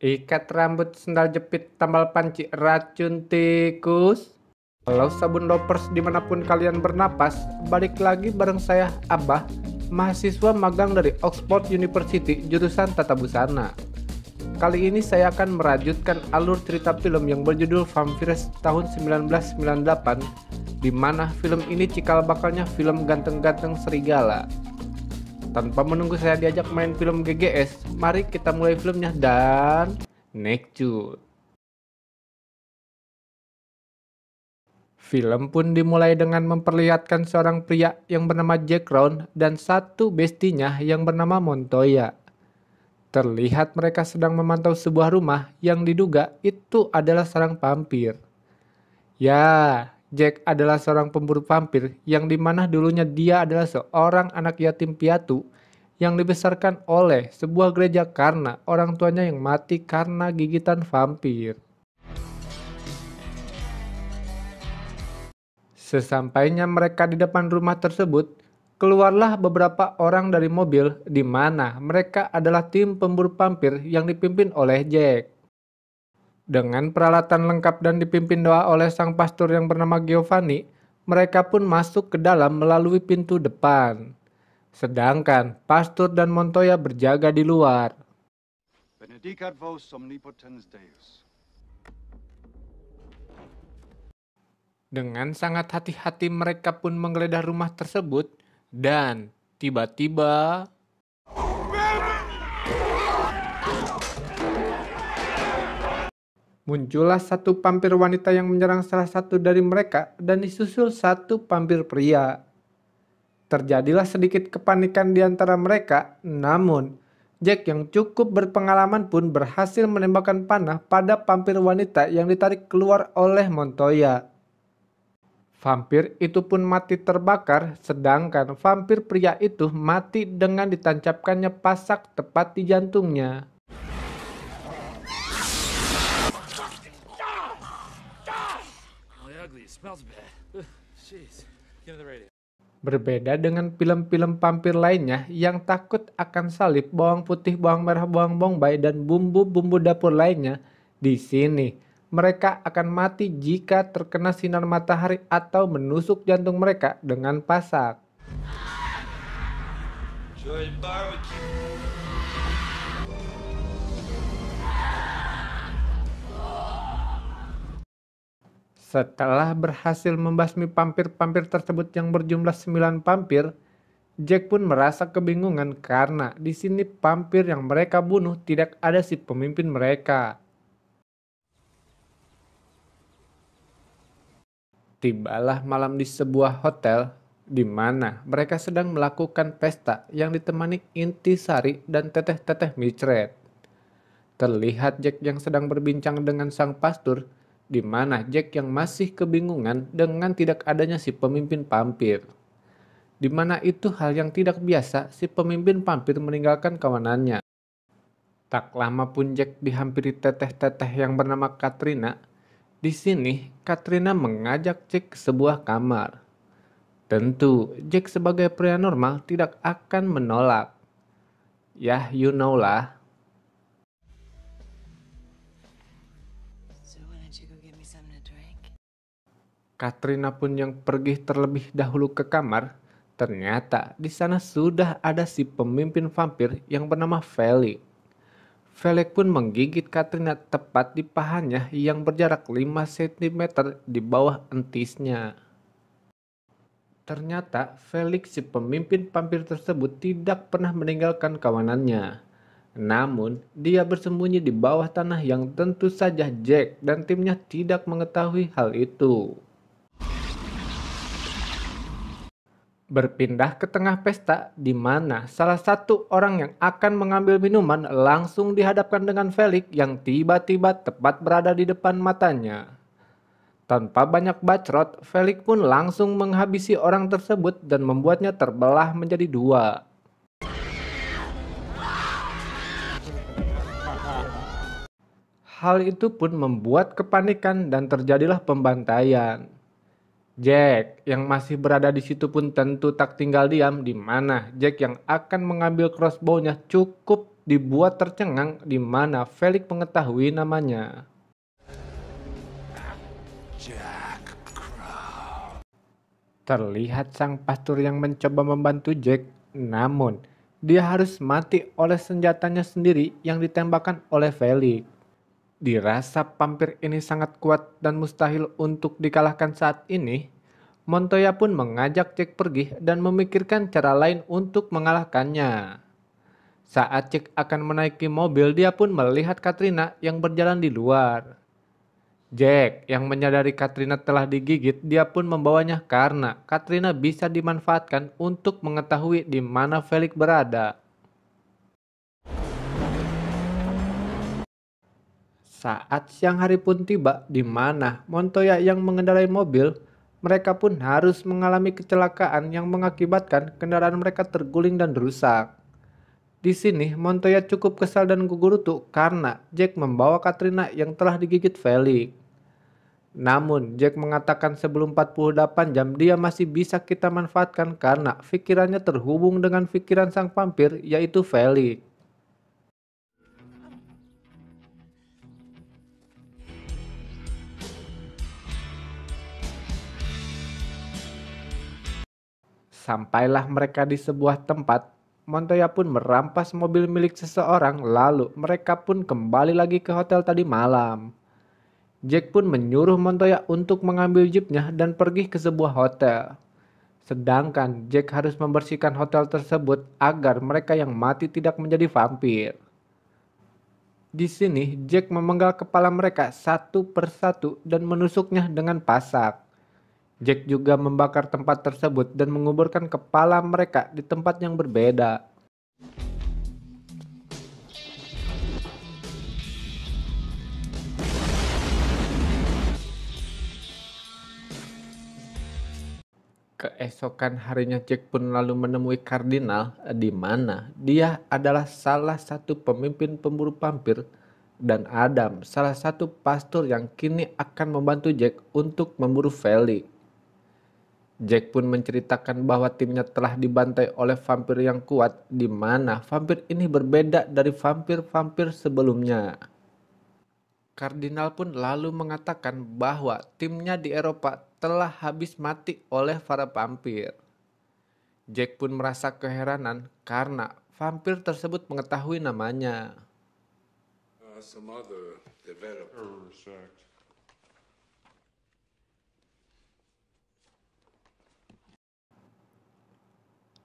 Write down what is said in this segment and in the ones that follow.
Ikat rambut sendal jepit tambal panci racun tikus. Kalau sabun lovers dimanapun kalian bernapas, balik lagi bareng saya Abah, mahasiswa magang dari Oxford University jurusan Tata Busana. Kali ini saya akan merajutkan alur cerita film yang berjudul Vampires tahun 1998, di mana film ini cikal bakalnya film ganteng-ganteng serigala. Tanpa menunggu saya diajak main film GGS, mari kita mulai filmnya dan next to. Film pun dimulai dengan memperlihatkan seorang pria yang bernama Jack Round dan satu bestinya yang bernama Montoya. Terlihat mereka sedang memantau sebuah rumah yang diduga itu adalah sarang pampir. Ya, Jack adalah seorang pemburu vampir yang dimana dulunya dia adalah seorang anak yatim piatu yang dibesarkan oleh sebuah gereja karena orang tuanya yang mati karena gigitan vampir. Sesampainya mereka di depan rumah tersebut, keluarlah beberapa orang dari mobil di mana mereka adalah tim pemburu vampir yang dipimpin oleh Jack. Dengan peralatan lengkap dan dipimpin doa oleh sang pastor yang bernama Giovanni, mereka pun masuk ke dalam melalui pintu depan. Sedangkan pastor dan Montoya berjaga di luar. Dengan sangat hati-hati mereka pun menggeledah rumah tersebut dan tiba-tiba Muncullah satu pampir wanita yang menyerang salah satu dari mereka dan disusul satu pampir pria. Terjadilah sedikit kepanikan di antara mereka, namun Jack yang cukup berpengalaman pun berhasil menembakkan panah pada pampir wanita yang ditarik keluar oleh Montoya. Vampir itu pun mati terbakar, sedangkan vampir pria itu mati dengan ditancapkannya pasak tepat di jantungnya. Berbeda dengan film-film pampir lainnya yang takut akan salib, bawang putih, bawang merah, bawang bombay, dan bumbu-bumbu dapur lainnya, di sini mereka akan mati jika terkena sinar matahari atau menusuk jantung mereka dengan pasak. Enjoy barbecue. Setelah berhasil membasmi pampir-pampir tersebut yang berjumlah 9 pampir, Jack pun merasa kebingungan karena di sini pampir yang mereka bunuh tidak ada si pemimpin mereka. Tibalah malam di sebuah hotel di mana mereka sedang melakukan pesta yang ditemani Inti Sari dan teteh-teteh micret. Terlihat Jack yang sedang berbincang dengan sang pastor di mana Jack yang masih kebingungan dengan tidak adanya si pemimpin pampir. Di mana itu hal yang tidak biasa si pemimpin pampir meninggalkan kawanannya. Tak lama pun Jack dihampiri teteh-teteh yang bernama Katrina. Di sini, Katrina mengajak Jack ke sebuah kamar. Tentu, Jack sebagai pria normal tidak akan menolak. Yah, you know lah, Katrina pun yang pergi terlebih dahulu ke kamar. Ternyata di sana sudah ada si pemimpin vampir yang bernama Felix. Felix pun menggigit Katrina tepat di pahanya yang berjarak 5 cm di bawah entisnya. Ternyata Felix si pemimpin vampir tersebut tidak pernah meninggalkan kawanannya. Namun, dia bersembunyi di bawah tanah yang tentu saja Jack dan timnya tidak mengetahui hal itu. berpindah ke tengah pesta di mana salah satu orang yang akan mengambil minuman langsung dihadapkan dengan Felix yang tiba-tiba tepat berada di depan matanya. Tanpa banyak bacrot, Felix pun langsung menghabisi orang tersebut dan membuatnya terbelah menjadi dua. Hal itu pun membuat kepanikan dan terjadilah pembantaian. Jack yang masih berada di situ pun tentu tak tinggal diam di mana Jack yang akan mengambil crossbownya cukup dibuat tercengang di mana Felix mengetahui namanya. Terlihat sang pastor yang mencoba membantu Jack, namun dia harus mati oleh senjatanya sendiri yang ditembakkan oleh Felix dirasa Pampir ini sangat kuat dan mustahil untuk dikalahkan saat ini, Montoya pun mengajak Jack pergi dan memikirkan cara lain untuk mengalahkannya. Saat Jack akan menaiki mobil, dia pun melihat Katrina yang berjalan di luar. Jack yang menyadari Katrina telah digigit, dia pun membawanya karena Katrina bisa dimanfaatkan untuk mengetahui di mana Felix berada. Saat siang hari pun tiba, di mana Montoya yang mengendarai mobil, mereka pun harus mengalami kecelakaan yang mengakibatkan kendaraan mereka terguling dan rusak. Di sini, Montoya cukup kesal dan gugurutu karena Jack membawa Katrina yang telah digigit Felix. Namun, Jack mengatakan sebelum 48 jam dia masih bisa kita manfaatkan karena pikirannya terhubung dengan pikiran sang vampir yaitu Felix. Sampailah mereka di sebuah tempat, Montoya pun merampas mobil milik seseorang lalu mereka pun kembali lagi ke hotel tadi malam. Jack pun menyuruh Montoya untuk mengambil jeepnya dan pergi ke sebuah hotel. Sedangkan Jack harus membersihkan hotel tersebut agar mereka yang mati tidak menjadi vampir. Di sini, Jack memenggal kepala mereka satu persatu dan menusuknya dengan pasak. Jack juga membakar tempat tersebut dan menguburkan kepala mereka di tempat yang berbeda. Keesokan harinya Jack pun lalu menemui kardinal di mana dia adalah salah satu pemimpin pemburu pampir dan Adam, salah satu pastor yang kini akan membantu Jack untuk memburu Felix. Jack pun menceritakan bahwa timnya telah dibantai oleh vampir yang kuat, di mana vampir ini berbeda dari vampir-vampir sebelumnya. Kardinal pun lalu mengatakan bahwa timnya di Eropa telah habis mati oleh para vampir. Jack pun merasa keheranan karena vampir tersebut mengetahui namanya. Uh, some other developers.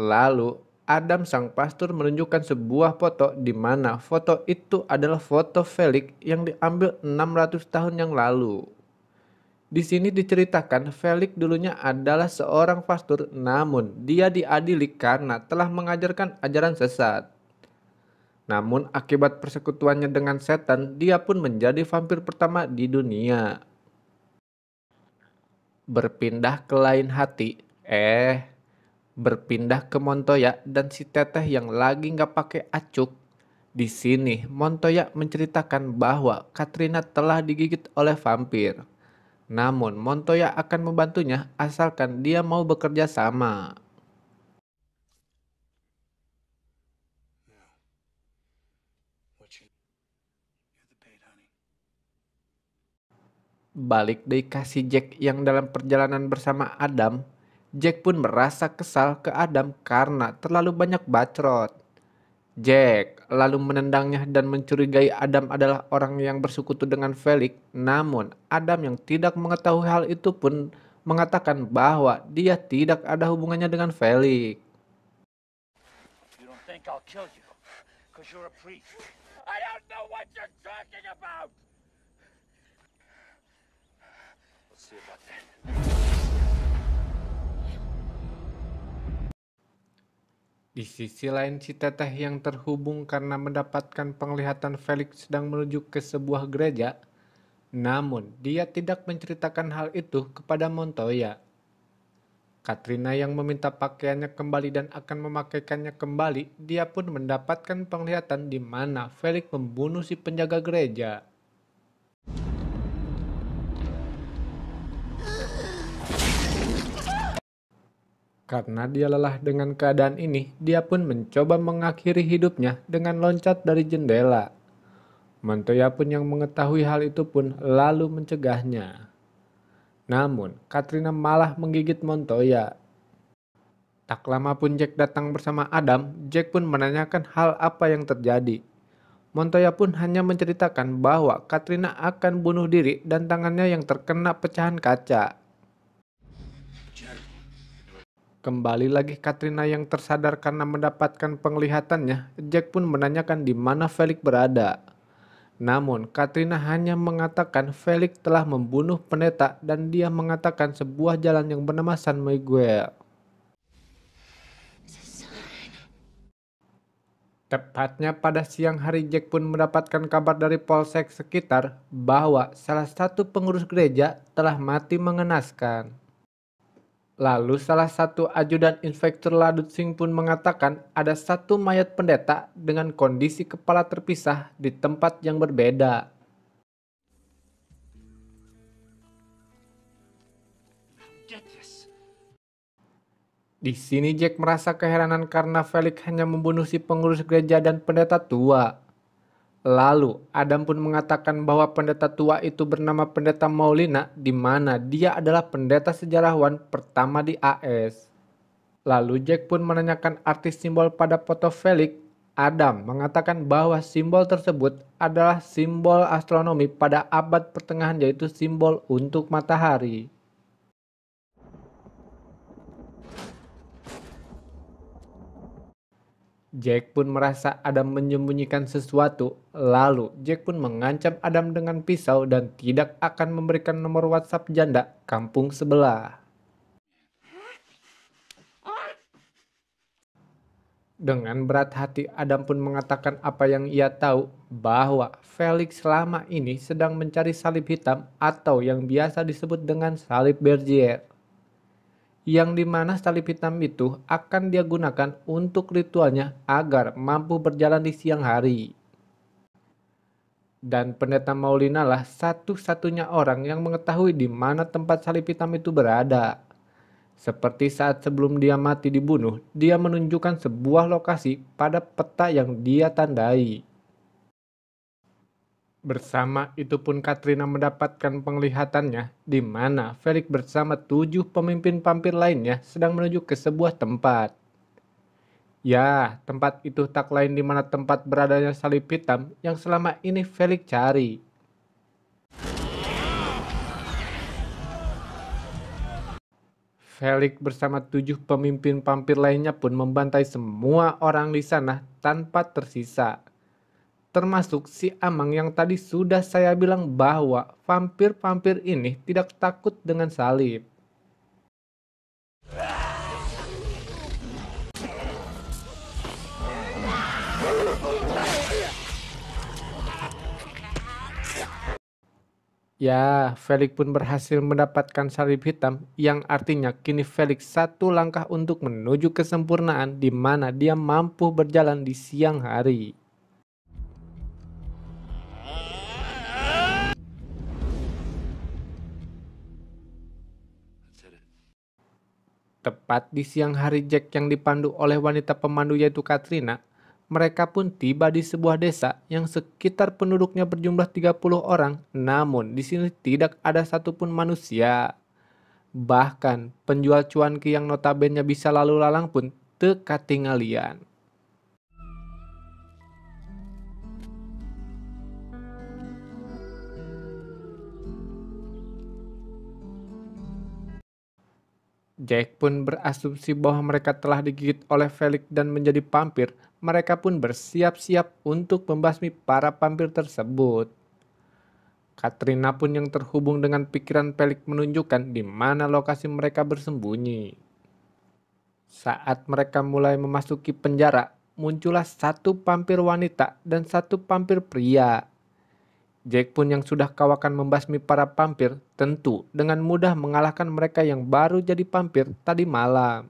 Lalu Adam sang pastor menunjukkan sebuah foto di mana foto itu adalah foto Felix yang diambil 600 tahun yang lalu. Di sini diceritakan Felix dulunya adalah seorang pastor namun dia diadili karena telah mengajarkan ajaran sesat. Namun akibat persekutuannya dengan setan, dia pun menjadi vampir pertama di dunia. Berpindah ke lain hati, eh berpindah ke Montoya dan si teteh yang lagi nggak pakai acuk. Di sini, Montoya menceritakan bahwa Katrina telah digigit oleh vampir. Namun, Montoya akan membantunya asalkan dia mau bekerja sama. Balik dari kasih Jack yang dalam perjalanan bersama Adam, Jack pun merasa kesal ke Adam karena terlalu banyak bacrot. Jack lalu menendangnya dan mencurigai Adam adalah orang yang bersekutu dengan Felix. Namun, Adam yang tidak mengetahui hal itu pun mengatakan bahwa dia tidak ada hubungannya dengan Felix. Di sisi lain, si teteh yang terhubung karena mendapatkan penglihatan Felix sedang menuju ke sebuah gereja, namun dia tidak menceritakan hal itu kepada Montoya. Katrina yang meminta pakaiannya kembali dan akan memakaikannya kembali, dia pun mendapatkan penglihatan di mana Felix membunuh si penjaga gereja. Karena dia lelah dengan keadaan ini, dia pun mencoba mengakhiri hidupnya dengan loncat dari jendela. Montoya pun yang mengetahui hal itu pun lalu mencegahnya. Namun, Katrina malah menggigit Montoya. Tak lama pun Jack datang bersama Adam, Jack pun menanyakan hal apa yang terjadi. Montoya pun hanya menceritakan bahwa Katrina akan bunuh diri dan tangannya yang terkena pecahan kaca. Kembali lagi Katrina yang tersadar karena mendapatkan penglihatannya, Jack pun menanyakan di mana Felix berada. Namun, Katrina hanya mengatakan Felix telah membunuh pendeta dan dia mengatakan sebuah jalan yang bernama San Miguel. Tepatnya pada siang hari Jack pun mendapatkan kabar dari polsek sekitar bahwa salah satu pengurus gereja telah mati mengenaskan. Lalu salah satu ajudan Inspektur Ladut Singh pun mengatakan ada satu mayat pendeta dengan kondisi kepala terpisah di tempat yang berbeda. Di sini Jack merasa keheranan karena Felix hanya membunuh si pengurus gereja dan pendeta tua. Lalu Adam pun mengatakan bahwa pendeta tua itu bernama Pendeta Maulina di mana dia adalah pendeta sejarawan pertama di AS. Lalu Jack pun menanyakan arti simbol pada foto Felix. Adam mengatakan bahwa simbol tersebut adalah simbol astronomi pada abad pertengahan yaitu simbol untuk matahari. Jack pun merasa Adam menyembunyikan sesuatu, lalu Jack pun mengancam Adam dengan pisau dan tidak akan memberikan nomor WhatsApp janda kampung sebelah. Dengan berat hati Adam pun mengatakan apa yang ia tahu bahwa Felix selama ini sedang mencari salib hitam atau yang biasa disebut dengan salib berjer yang dimana tali hitam itu akan dia gunakan untuk ritualnya agar mampu berjalan di siang hari. Dan pendeta Maulina lah satu-satunya orang yang mengetahui di mana tempat salib hitam itu berada. Seperti saat sebelum dia mati dibunuh, dia menunjukkan sebuah lokasi pada peta yang dia tandai. Bersama itu pun Katrina mendapatkan penglihatannya, di mana Felix bersama tujuh pemimpin pampir lainnya sedang menuju ke sebuah tempat. Ya, tempat itu tak lain di mana tempat beradanya salib hitam yang selama ini Felix cari. Felix bersama tujuh pemimpin pampir lainnya pun membantai semua orang di sana tanpa tersisa termasuk si Amang yang tadi sudah saya bilang bahwa vampir-vampir ini tidak takut dengan salib. Ya, Felix pun berhasil mendapatkan salib hitam yang artinya kini Felix satu langkah untuk menuju kesempurnaan di mana dia mampu berjalan di siang hari. Tepat di siang hari Jack yang dipandu oleh wanita pemandu yaitu Katrina, mereka pun tiba di sebuah desa yang sekitar penduduknya berjumlah 30 orang, namun di sini tidak ada satupun manusia. Bahkan penjual cuanki yang notabene bisa lalu lalang pun teka tinggalian. Jack pun berasumsi bahwa mereka telah digigit oleh Felix dan menjadi pampir. Mereka pun bersiap-siap untuk membasmi para pampir tersebut. Katrina pun yang terhubung dengan pikiran Felix menunjukkan di mana lokasi mereka bersembunyi. Saat mereka mulai memasuki penjara, muncullah satu pampir wanita dan satu pampir pria. Jack pun yang sudah kawakan membasmi para pampir tentu dengan mudah mengalahkan mereka yang baru jadi pampir tadi malam.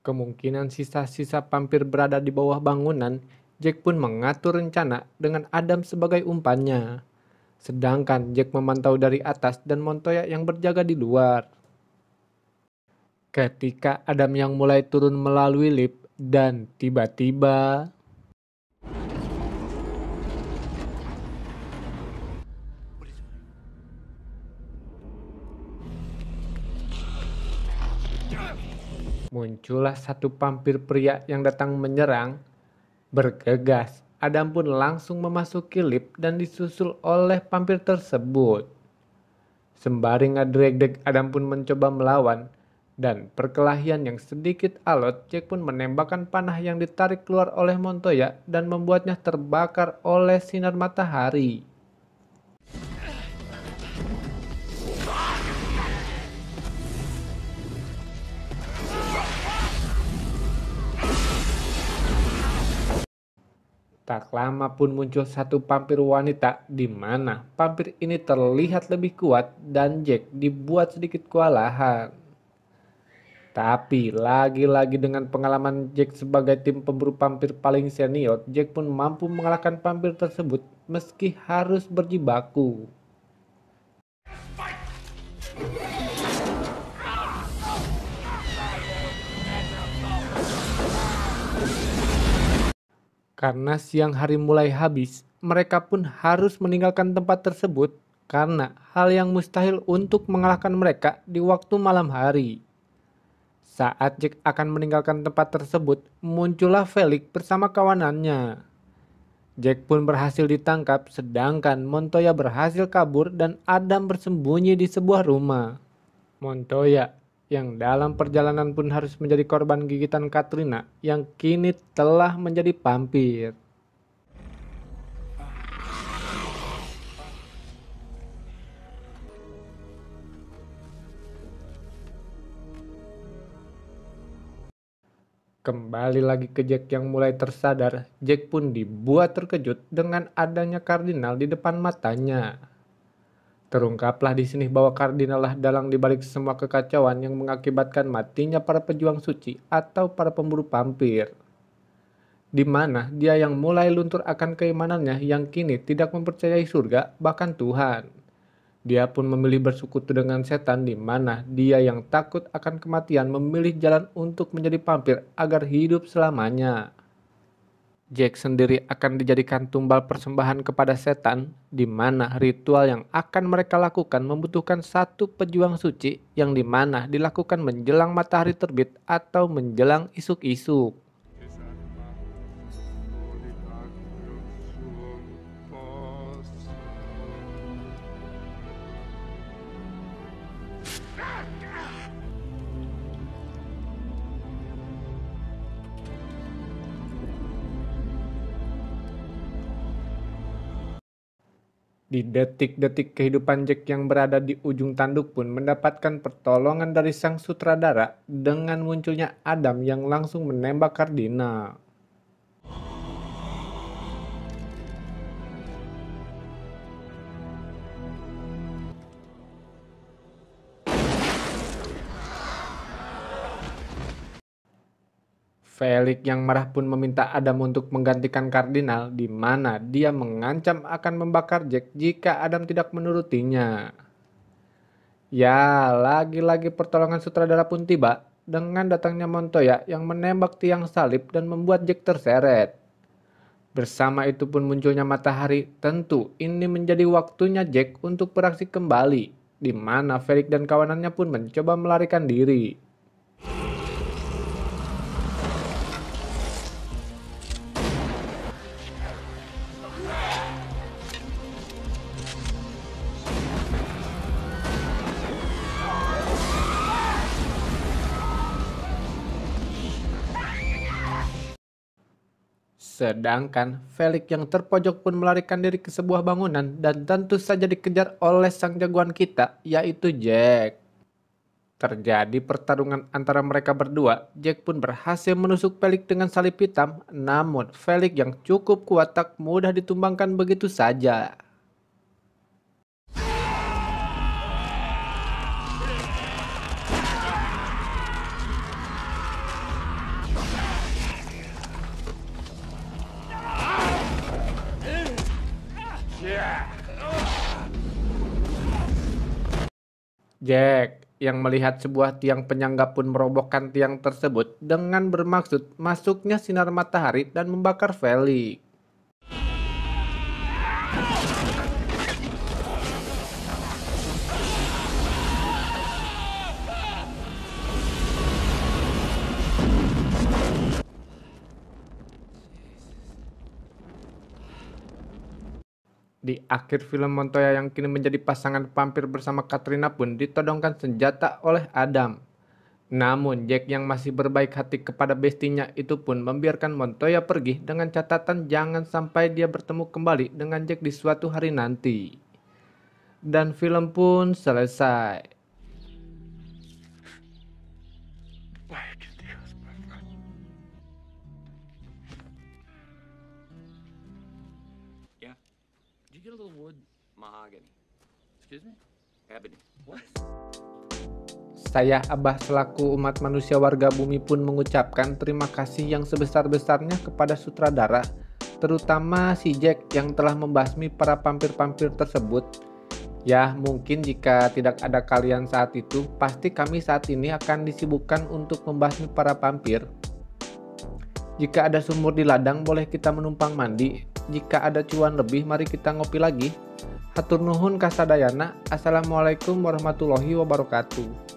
Kemungkinan sisa-sisa pampir berada di bawah bangunan Jack pun mengatur rencana dengan Adam sebagai umpannya. Sedangkan Jack memantau dari atas dan Montoya yang berjaga di luar. Ketika Adam yang mulai turun melalui lift dan tiba-tiba muncullah satu pampir pria yang datang menyerang Bergegas, Adam pun langsung memasuki lift dan disusul oleh pampir tersebut. Sembari ngedrag-drag, Adam pun mencoba melawan, dan perkelahian yang sedikit alot, Jack pun menembakkan panah yang ditarik keluar oleh Montoya dan membuatnya terbakar oleh sinar matahari. Tak lama pun muncul satu pampir wanita di mana pampir ini terlihat lebih kuat dan Jack dibuat sedikit kewalahan. Tapi lagi-lagi dengan pengalaman Jack sebagai tim pemburu pampir paling senior, Jack pun mampu mengalahkan pampir tersebut meski harus berjibaku. Fight! Karena siang hari mulai habis, mereka pun harus meninggalkan tempat tersebut karena hal yang mustahil untuk mengalahkan mereka di waktu malam hari. Saat Jack akan meninggalkan tempat tersebut, muncullah Felix bersama kawanannya. Jack pun berhasil ditangkap, sedangkan Montoya berhasil kabur dan Adam bersembunyi di sebuah rumah. Montoya yang dalam perjalanan pun harus menjadi korban gigitan Katrina yang kini telah menjadi pampir. Kembali lagi ke Jack yang mulai tersadar, Jack pun dibuat terkejut dengan adanya kardinal di depan matanya. Terungkaplah di sini bahwa kardinal lah dalang dibalik semua kekacauan yang mengakibatkan matinya para pejuang suci atau para pemburu pampir. Di mana dia yang mulai luntur akan keimanannya yang kini tidak mempercayai surga bahkan Tuhan. Dia pun memilih bersekutu dengan setan di mana dia yang takut akan kematian memilih jalan untuk menjadi pampir agar hidup selamanya. Jack sendiri akan dijadikan tumbal persembahan kepada setan, di mana ritual yang akan mereka lakukan membutuhkan satu pejuang suci yang di mana dilakukan menjelang matahari terbit atau menjelang isuk-isuk. Di detik-detik kehidupan Jack yang berada di ujung tanduk pun mendapatkan pertolongan dari sang sutradara dengan munculnya Adam yang langsung menembak Kardina. Felix yang marah pun meminta Adam untuk menggantikan kardinal di mana dia mengancam akan membakar Jack jika Adam tidak menurutinya. Ya, lagi-lagi pertolongan sutradara pun tiba dengan datangnya Montoya yang menembak tiang salib dan membuat Jack terseret. Bersama itu pun munculnya matahari, tentu ini menjadi waktunya Jack untuk beraksi kembali, di mana Felix dan kawanannya pun mencoba melarikan diri. Sedangkan Felix yang terpojok pun melarikan diri ke sebuah bangunan dan tentu saja dikejar oleh sang jagoan kita, yaitu Jack. Terjadi pertarungan antara mereka berdua. Jack pun berhasil menusuk Felix dengan salib hitam, namun Felix yang cukup kuat tak mudah ditumbangkan begitu saja. Jack yang melihat sebuah tiang penyangga pun merobohkan tiang tersebut dengan bermaksud masuknya sinar matahari dan membakar Felix. Di akhir film Montoya yang kini menjadi pasangan vampir bersama Katrina pun ditodongkan senjata oleh Adam. Namun Jack yang masih berbaik hati kepada bestinya itu pun membiarkan Montoya pergi dengan catatan jangan sampai dia bertemu kembali dengan Jack di suatu hari nanti. Dan film pun selesai. you get a little wood? Mahogany. Excuse me? Ebony. What? Saya Abah selaku umat manusia warga bumi pun mengucapkan terima kasih yang sebesar-besarnya kepada sutradara, terutama si Jack yang telah membasmi para pampir-pampir tersebut. Ya, mungkin jika tidak ada kalian saat itu, pasti kami saat ini akan disibukkan untuk membasmi para pampir. Jika ada sumur di ladang, boleh kita menumpang mandi. Jika ada cuan lebih, mari kita ngopi lagi. Hatur nuhun kasadayana. Assalamualaikum warahmatullahi wabarakatuh.